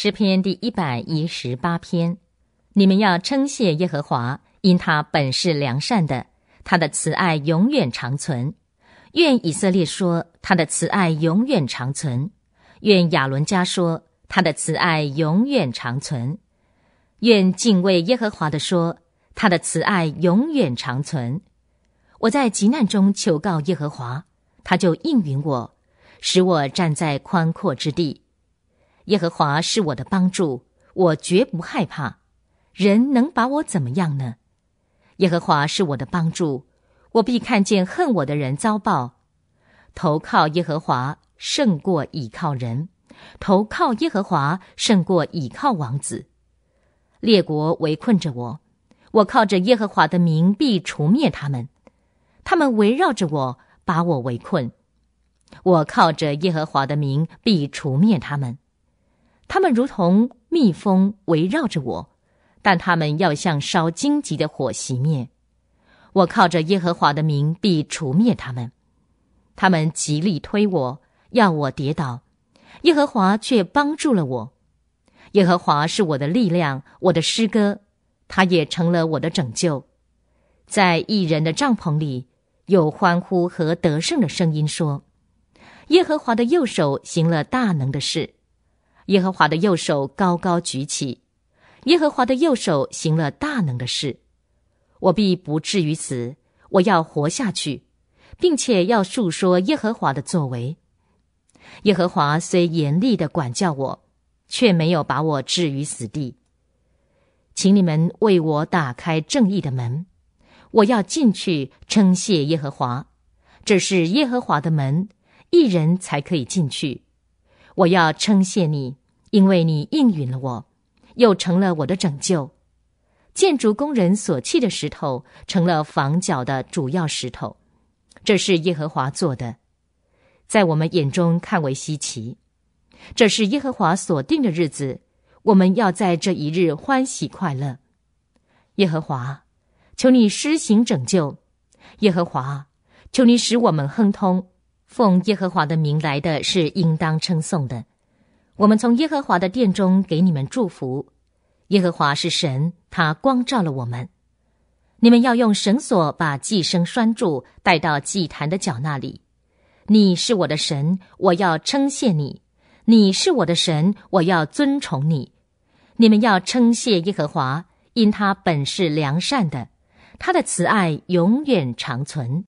诗篇第一百一十八篇，你们要称谢耶和华，因他本是良善的，他的慈爱永远长存。愿以色列说他的慈爱永远长存，愿亚伦家说他的慈爱永远长存，愿敬畏耶和华的说他的慈爱永远长存。我在急难中求告耶和华，他就应允我，使我站在宽阔之地。耶和华是我的帮助，我绝不害怕。人能把我怎么样呢？耶和华是我的帮助，我必看见恨我的人遭报。投靠耶和华胜过倚靠人，投靠耶和华胜过倚靠王子。列国围困着我，我靠着耶和华的名必除灭他们。他们围绕着我，把我围困。我靠着耶和华的名必除灭他们。他们如同蜜蜂围绕着我，但他们要像烧荆棘的火熄灭。我靠着耶和华的名必除灭他们。他们极力推我，要我跌倒，耶和华却帮助了我。耶和华是我的力量，我的诗歌，他也成了我的拯救。在异人的帐篷里，有欢呼和得胜的声音说：“耶和华的右手行了大能的事。”耶和华的右手高高举起，耶和华的右手行了大能的事，我必不至于死，我要活下去，并且要述说耶和华的作为。耶和华虽严厉的管教我，却没有把我置于死地。请你们为我打开正义的门，我要进去称谢耶和华。这是耶和华的门，一人才可以进去。我要称谢你，因为你应允了我，又成了我的拯救。建筑工人所弃的石头，成了房角的主要石头。这是耶和华做的，在我们眼中看为稀奇。这是耶和华所定的日子，我们要在这一日欢喜快乐。耶和华，求你施行拯救；耶和华，求你使我们亨通。奉耶和华的名来的，是应当称颂的。我们从耶和华的殿中给你们祝福。耶和华是神，他光照了我们。你们要用绳索把寄生拴住，带到祭坛的脚那里。你是我的神，我要称谢你；你是我的神，我要尊崇你。你们要称谢耶和华，因他本是良善的，他的慈爱永远长存。